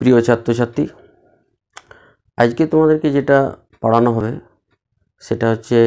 প্রিয় ছাত্রছাত্রী আজকে তোমাদেরকে যেটা পড়ানো হবে সেটা হচ্ছে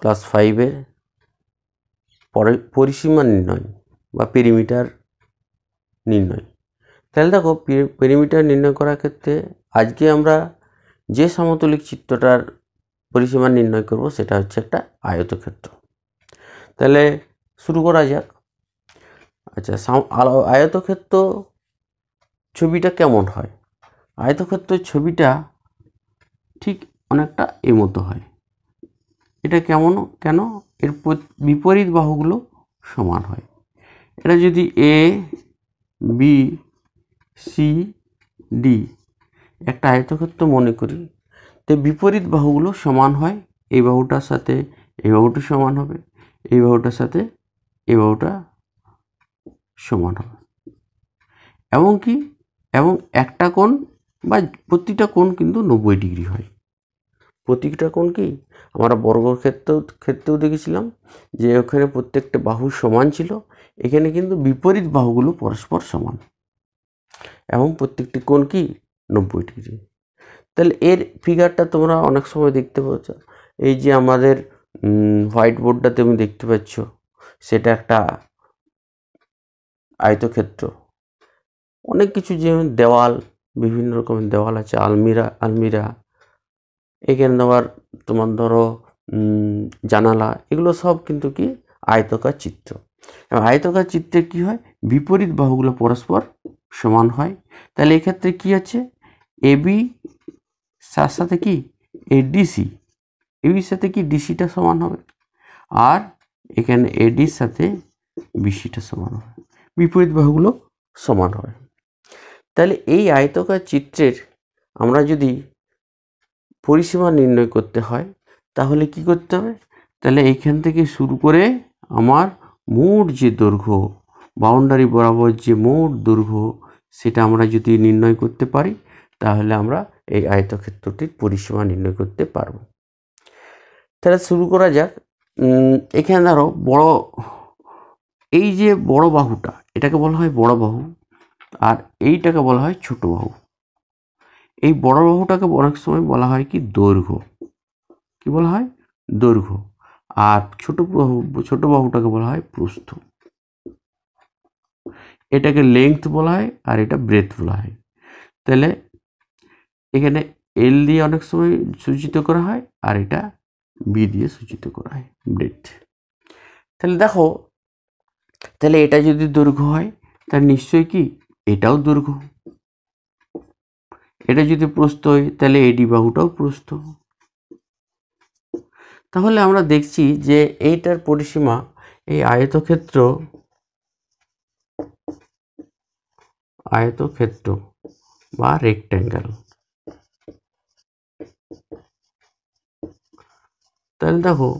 ক্লাস ফাইভের পরিসীমা নির্ণয় বা পেরিমিটার নির্ণয় তাহলে দেখো পেরিমিটার নির্ণয় করার ক্ষেত্রে আজকে আমরা যে সমতলিক চিত্রটার পরিসীমা নির্ণয় করব সেটা হচ্ছে একটা আয়তক্ষেত্র তাহলে শুরু করা যাক আচ্ছা আয়তক্ষেত্র ছবিটা কেমন হয় আয়তক্ষেত্রের ছবিটা ঠিক অনেকটা এর মতো হয় এটা কেমন কেন এর বিপরীত বাহুগুলো সমান হয় এটা যদি এ বি সি ডি একটা আয়তক্ষেত্র মনে করি তো বিপরীত বাহুগুলো সমান হয় এই বাহুটার সাথে এই বাহুটি সমান হবে এই বাহুটার সাথে এই বাহুটা সমান হবে এমনকি এবং একটা কোণ বা প্রতিটা কোণ কিন্তু নব্বই ডিগ্রি হয় প্রতিটা কোণ কি আমরা বর্গক্ষেত্র ক্ষেত্রেও দেখেছিলাম যে ওখানে প্রত্যেকটা বাহু সমান ছিল এখানে কিন্তু বিপরীত বাহুগুলো পরস্পর সমান এবং প্রত্যেকটি কোণ কি নব্বই ডিগ্রি তাহলে এর ফিগারটা তোমরা অনেক সময় দেখতে পাচ্ছ এই যে আমাদের হোয়াইট বোর্ডটা তুমি দেখতে পাচ্ছ সেটা একটা আয়তক্ষেত্র অনেক কিছু যেমন দেওয়াল বিভিন্ন রকমের দেওয়াল আছে আলমিরা আলমিরা এখানে আবার তোমার ধরো জানালা এগুলো সব কিন্তু কি আয়তকার চিত্র আয়তকার চিত্রে কি হয় বিপরীত বাহুগুলো পরস্পর সমান হয় তাহলে এক্ষেত্রে কি আছে এবি সার সাথে কি এডিসি এবির সাথে কি ডিসিটা সমান হবে আর এখানে এডির সাথে বিসিটা সমান হবে বিপরীত বাহুগুলো সমান হয় তাহলে এই আয়তকার চিত্রের আমরা যদি পরিসীমা নির্ণয় করতে হয় তাহলে কি করতে হবে তাহলে এইখান থেকে শুরু করে আমার মোট যে দৈর্ঘ্য বাউন্ডারি বরাবর যে মোট দৈর্ঘ্য সেটা আমরা যদি নির্ণয় করতে পারি তাহলে আমরা এই আয়তক্ষেত্রটির পরিসীমা নির্ণয় করতে পারব তাহলে শুরু করা যাক এখানে ধরো বড় এই যে বড় বাহুটা এটাকে বলা হয় বড় বাহু আর এইটাকে বলা হয় ছোট বাহু এই বড় বাহুটাকে অনেক সময় বলা হয় কি দৈর্ঘ্য কি বলা হয় দৈর্ঘ্য আর ছোট বাহু ছোট বাহুটাকে বলা হয় প্রস্থ এটাকে লেংথ বলা হয় আর এটা ব্রেথ বলা হয় তাহলে এখানে এল দিয়ে অনেক সময় সূচিত করা হয় আর এটা বি দিয়ে সূচিত করা হয় ব্রেথ তাহলে দেখো তাহলে এটা যদি দৈর্ঘ্য হয় তাহলে নিশ্চয়ই কি এটাও দৈর্ঘ্য এটা যদি প্রস্থ হয় তাহলে এডি বাহুটাও প্রস্থ তাহলে আমরা দেখছি যে এইটার পরিসীমা এই আয়তক্ষেত্র আয়তক্ষেত্র বা রেক্ট্যাঙ্গেল তাহলে দেখো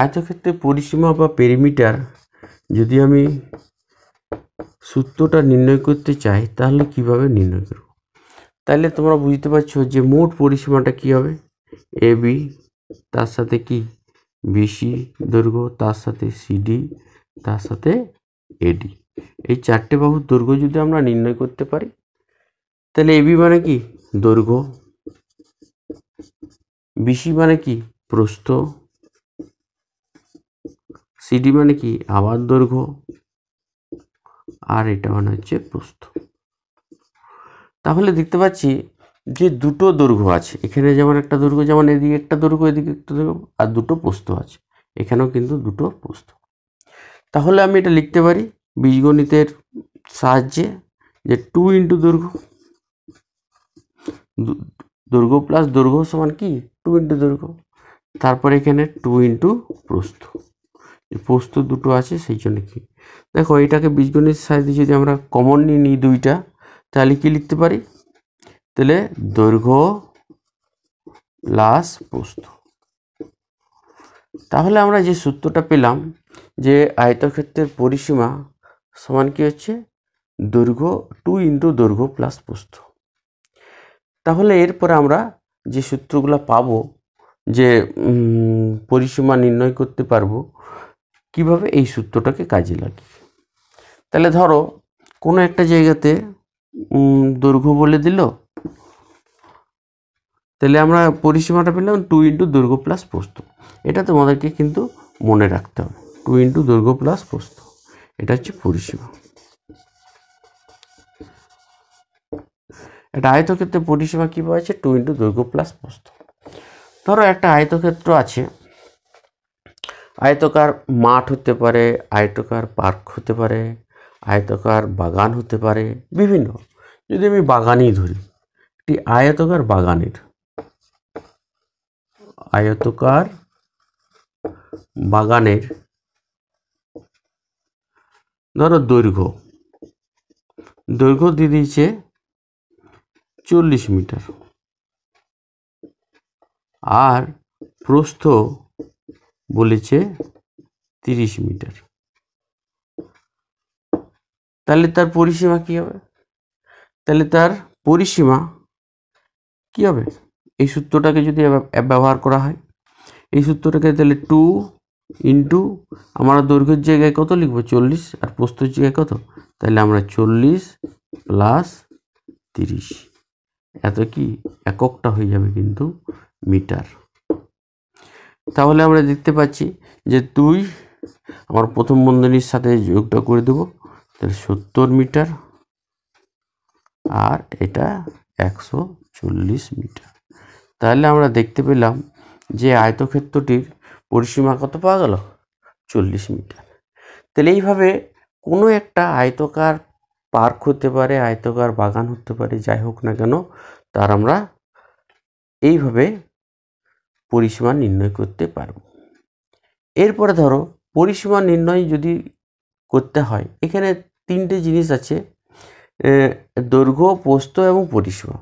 আয়তক্ষেত্রের পরিসীমা বা পেরিমিটার যদি আমি সূত্রটা নির্ণয় করতে চাই তাহলে কিভাবে নির্ণয় করব তাহলে তোমরা বুঝতে পারছো যে মোট পরিসীমাটা কি হবে এ বি তার সাথে কি বিসি দৈর্ঘ্য তার সাথে সিডি তার সাথে এডি এই চারটে বাহুর দৈর্ঘ্য যদি আমরা নির্ণয় করতে পারি তাহলে এবি মানে কি দৈর্ঘ্য বিসি মানে কি প্রস্থ সিডি মানে কি আবার দৈর্ঘ্য আর এটা মানে হচ্ছে প্রস্থ তাহলে দেখতে পাচ্ছি যে দুটো দৈর্ঘ্য আছে এখানে যেমন একটা দৈর্ঘ্য যেমন এদিকে একটা দৈর্ঘ্য এদিকে একটা দৈর্ঘ্য আর দুটো প্রস্থ আছে এখানেও কিন্তু দুটো প্রস্থ তাহলে আমি এটা লিখতে পারি বীজগণিতের সাহায্যে যে টু ইন্টু দৈর্ঘ্য দৈর্ঘ্য প্লাস দৈর্ঘ্য সমান কি টু ইন্টু দৈর্ঘ্য তারপরে এখানে টু ইন্টু প্রস্থ পোস্ত দুটো আছে সেই জন্য কি দেখো এটাকে বীজগণিত সাহায্যে যদি আমরা কমন নিয়ে নিই দুইটা তাহলে কি লিখতে পারি তাহলে দৈর্ঘ্য প্লাস পোস্ত তাহলে আমরা যে সূত্রটা পেলাম যে আয়তক্ষেত্রের পরিসীমা সমান কি হচ্ছে দৈর্ঘ্য টু ইন্টু দৈর্ঘ্য প্লাস পোস্ত তাহলে এরপরে আমরা যে সূত্রগুলো পাবো যে পরিসীমা নির্ণয় করতে পারবো কিভাবে এই সূত্রটাকে কাজে লাগে তাহলে ধরো কোনো একটা জায়গাতে দৈর্ঘ্য বলে দিল তাহলে আমরা পরিসীমাটা পেলাম টু ইন্টু দৈর্ঘ্য প্লাস প্রস্থ এটা তোমাদেরকে কিন্তু মনে রাখতে হবে টু ইন্টু দৈর্ঘ্য প্লাস প্রস্থ এটা হচ্ছে পরিসীমা একটা আয়তক্ষেত্রে পরিসীমা কী পাওয়া যাচ্ছে টু ইন্টু দৈর্ঘ্য প্লাস প্রস্থ ধরো একটা আয়তক্ষেত্র আছে আয়তকার মাঠ হতে পারে আয়তকার পার্ক হতে পারে আয়তকার বাগান হতে পারে বিভিন্ন যদি আমি বাগানই ধরি একটি আয়তকার বাগানের আয়তকার বাগানের ধরো দৈর্ঘ্য দৈর্ঘ্য দিয়ে দিয়েছে চল্লিশ মিটার আর প্রস্থ বলেছে তিরিশ মিটার তাহলে তার পরিসীমা কি হবে তাহলে তার পরিসীমা কি হবে এই সূত্রটাকে যদি ব্যবহার করা হয় এই সূত্রটাকে তাহলে টু ইন্টু আমরা দৈর্ঘ্যের জায়গায় কত লিখবো চল্লিশ আর প্রস্তুর জায়গায় কত তাহলে আমরা চল্লিশ প্লাস তিরিশ এত কি এককটা হয়ে যাবে কিন্তু মিটার তাহলে আমরা দেখতে পাচ্ছি যে তুই আমার প্রথম বন্ধনীর সাথে যোগটা করে দেব তাহলে সত্তর মিটার আর এটা একশো চল্লিশ মিটার তাহলে আমরা দেখতে পেলাম যে আয়তক্ষেত্রটির পরিসীমা কত পাওয়া গেল চল্লিশ মিটার তাহলে এইভাবে কোনো একটা আয়তকার পার্ক হতে পারে আয়তকার বাগান হতে পারে যাই হোক না কেন তার আমরা এইভাবে পরিসীমা নির্ণয় করতে পারব এরপরে ধরো পরিসীমা নির্ণয় যদি করতে হয় এখানে তিনটে জিনিস আছে দৈর্ঘ্য পোস্ত এবং পরিসীমা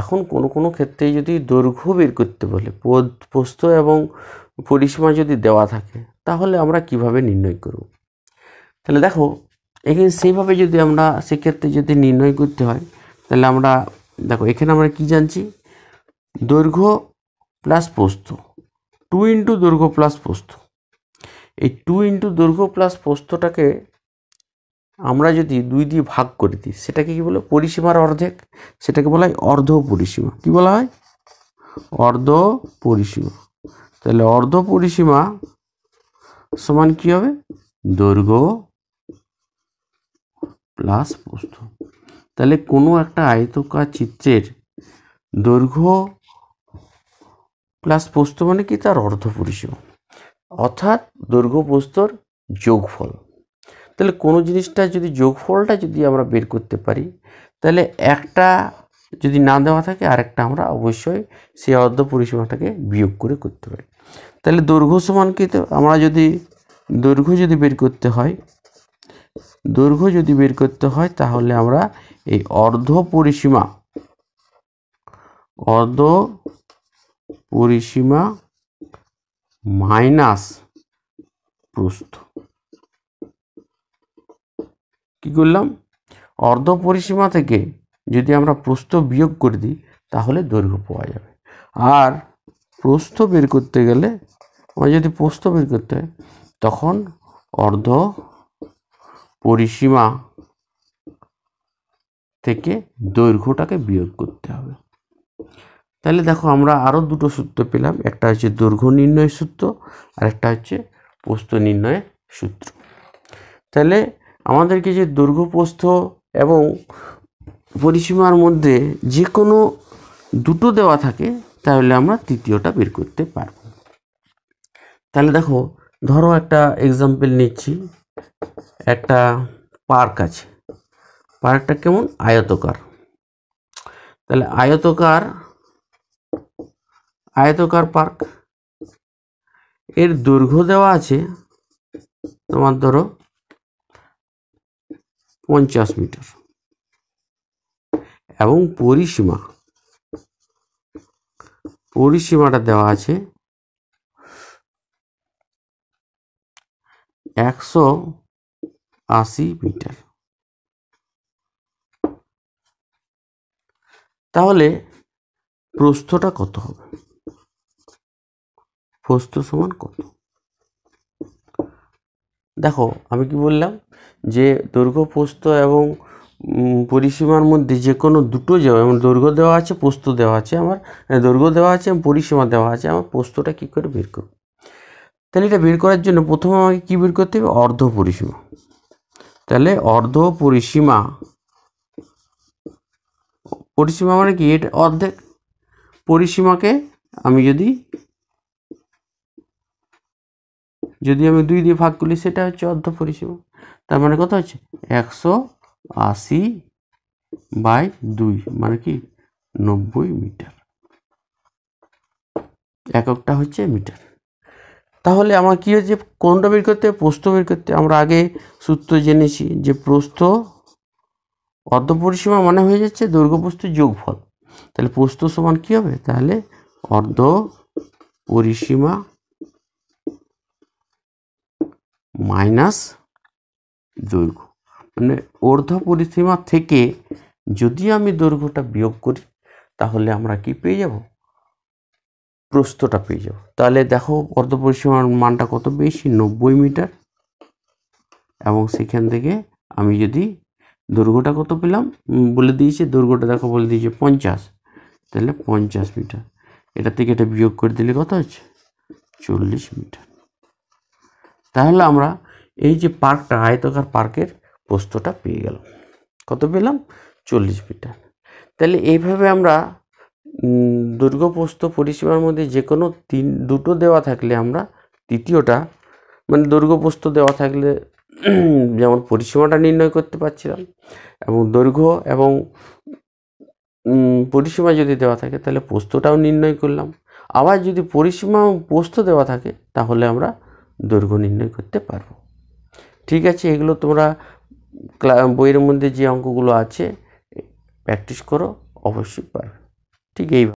এখন কোনো কোনো ক্ষেত্রে যদি দৈর্ঘ্য বের করতে বলে পোস্ত এবং পরিসীমা যদি দেওয়া থাকে তাহলে আমরা কিভাবে নির্ণয় করব তাহলে দেখো এখানে সেইভাবে যদি আমরা সেক্ষেত্রে যদি নির্ণয় করতে হয় তাহলে আমরা দেখো এখানে আমরা কি জানছি দৈর্ঘ্য প্লাস পোস্ত টু ইন্টু দৈর্ঘ্য প্লাস পোস্ত এই টু ইন্টু দৈর্ঘ্য প্লাস পোস্তটাকে আমরা যদি দুই দিয়ে ভাগ করে দিই সেটাকে কি বলে পরিসীমার অর্ধেক সেটাকে বলা হয় অর্ধ পরিসীমা কী বলা হয় অর্ধ পরিসীমা তাহলে অর্ধ পরিসীমা সমান কি হবে দৈর্ঘ্য প্লাস প্রস্থ তাহলে কোনো একটা আয়তকার চিত্রের দৈর্ঘ্য প্লাস পোস্ত মানে কি তার অর্ধ পরিসীমা অর্থাৎ দৈর্ঘ্য প্রস্তর যোগফল তাহলে কোনো জিনিসটা যদি যোগফলটা যদি আমরা বের করতে পারি তাহলে একটা যদি না দেওয়া থাকে আরেকটা আমরা অবশ্যই সেই অর্ধ পরিসীমাটাকে বিয়োগ করে করতে পারি তাহলে দৈর্ঘ্য সমান কি আমরা যদি দৈর্ঘ্য যদি বের করতে হয় দৈর্ঘ্য যদি বের করতে হয় তাহলে আমরা এই অর্ধ পরিসীমা অর্ধ পরিসীমা মাইনাস প্রস্থ কি করলাম অর্ধ পরিসীমা থেকে যদি আমরা প্রস্থ বিয়োগ করে দিই তাহলে দৈর্ঘ্য পাওয়া যাবে আর প্রস্থ বের করতে গেলে আমরা যদি প্রস্থ বের করতে হয় তখন অর্ধ পরিসীমা থেকে দৈর্ঘ্যটাকে বিয়োগ করতে হবে তাহলে দেখো আমরা আরও দুটো সূত্র পেলাম একটা হচ্ছে দৈর্ঘ্য নির্ণয় সূত্র আর একটা হচ্ছে পোস্ত নির্ণয়ের সূত্র তাহলে আমাদেরকে যে দৈর্ঘ্য পোস্ত এবং পরিসীমার মধ্যে যে কোনো দুটো দেওয়া থাকে তাহলে আমরা তৃতীয়টা বের করতে পারব তাহলে দেখো ধরো একটা এক্সাম্পল নিচ্ছি একটা পার্ক আছে পার্কটা কেমন আয়তকার তাহলে আয়তকার আয়তকার পার্ক এর দৈর্ঘ্য দেওয়া আছে তোমার ধরো পঞ্চাশ মিটার এবং পরিসীমা পরিসীমাটা দেওয়া আছে একশো আশি মিটার তাহলে প্রস্থটা কত হবে প্রস্থ সমান কত দেখো আমি কি বললাম যে দৈর্ঘ্য প্রস্থ এবং পরিসীমার মধ্যে যে কোনো দুটো যাবে আমার দৈর্ঘ্য দেওয়া আছে পোস্ত দেওয়া আছে আমার হ্যাঁ, দৈর্ঘ্য দেওয়া আছে এবং পরিসীমা দেওয়া আছে আমার পোস্তটা কী করে বের করব তাহলে এটা বের করার জন্য প্রথমে আমাকে কী বের করতে হবে অর্ধ পরিসীমা তাহলে অর্ধ পরিসীমা পরিসীমা মানে কি এটা অর্ধেক পরিসীমাকে আমি যদি যদি আমি দুই দিয়ে ভাগ করি সেটা হচ্ছে অর্ধ পরিসীমা তার মানে কত হচ্ছে একশো আশি বাই দুই মানে কি নব্বই মিটার এককটা হচ্ছে মিটার তাহলে আমার কী হচ্ছে কোনটা বের করতে প্রস্থ বের করতে আমরা আগে সূত্র জেনেছি যে প্রস্থ অর্ধ পরিসীমা মানে হয়ে যাচ্ছে দৈর্ঘ্যপ্রস্থের যোগফল তাহলে প্রস্থ সমান কী হবে তাহলে অর্ধ পরিসীমা মাইনাস দৈর্ঘ্য মানে অর্ধ পরিসীমা থেকে যদি আমি দৈর্ঘ্যটা বিয়োগ করি তাহলে আমরা কি পেয়ে যাব প্রস্থটা পেয়ে যাব তাহলে দেখো অর্ধ পরিসীমার মানটা কত বেশি নব্বই মিটার এবং সেখান থেকে আমি যদি দৈর্ঘ্যটা কত পেলাম বলে দিয়েছে দৈর্ঘ্যটা দেখো বলে দিয়েছে পঞ্চাশ তাহলে পঞ্চাশ মিটার এটা থেকে এটা বিয়োগ করে দিলে কত হচ্ছে চল্লিশ মিটার তাহলে আমরা এই যে পার্কটা আয়তকার পার্কের প্রস্তটা পেয়ে গেলাম কত পেলাম চল্লিশ মিটার তাহলে এইভাবে আমরা দুর্গপ্রস্ত পরিষেবার মধ্যে যে কোনো তিন দুটো দেওয়া থাকলে আমরা তৃতীয়টা মানে দুর্গপ্রস্ত দেওয়া থাকলে যেমন পরিসীমাটা নির্ণয় করতে পারছিলাম এবং দৈর্ঘ্য এবং পরিসীমা যদি দেওয়া থাকে তাহলে পোস্তটাও নির্ণয় করলাম আবার যদি পরিসীমা পোস্ত দেওয়া থাকে তাহলে আমরা দৈর্ঘ্য নির্ণয় করতে পারবো ঠিক আছে এগুলো তোমরা বইয়ের মধ্যে যে অঙ্কগুলো আছে প্র্যাকটিস করো অবশ্যই পারবে ঠিক এইভাবে